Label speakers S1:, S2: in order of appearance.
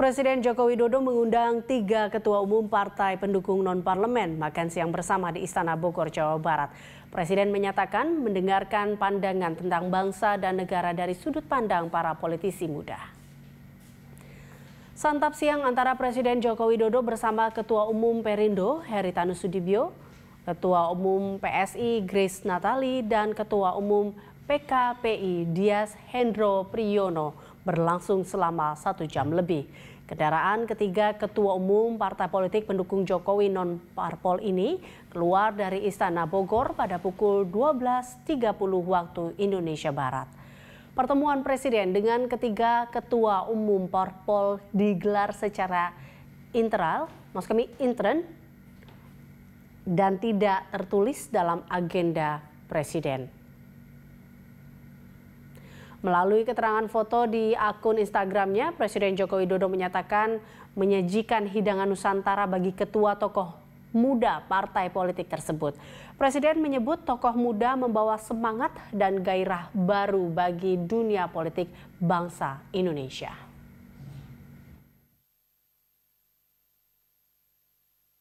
S1: Presiden Joko Widodo mengundang tiga ketua umum partai pendukung non-parlemen makan siang bersama di Istana Bogor, Jawa Barat. Presiden menyatakan mendengarkan pandangan tentang bangsa dan negara dari sudut pandang para politisi muda. Santap siang antara Presiden Joko Widodo bersama Ketua Umum Perindo, Tanu Sudibyo, Ketua Umum PSI Grace Natali, dan Ketua Umum PKPI Dias Hendro Priyono berlangsung selama satu jam lebih. Kendaraan ketiga Ketua Umum Partai Politik Pendukung Jokowi non-parpol ini keluar dari Istana Bogor pada pukul 12.30 waktu Indonesia Barat. Pertemuan Presiden dengan ketiga Ketua Umum Parpol digelar secara internal, maksud kami intern, dan tidak tertulis dalam agenda Presiden. Melalui keterangan foto di akun Instagramnya, Presiden Joko Widodo menyatakan menyajikan hidangan Nusantara bagi ketua tokoh muda partai politik tersebut. Presiden menyebut tokoh muda membawa semangat dan gairah baru bagi dunia politik bangsa Indonesia.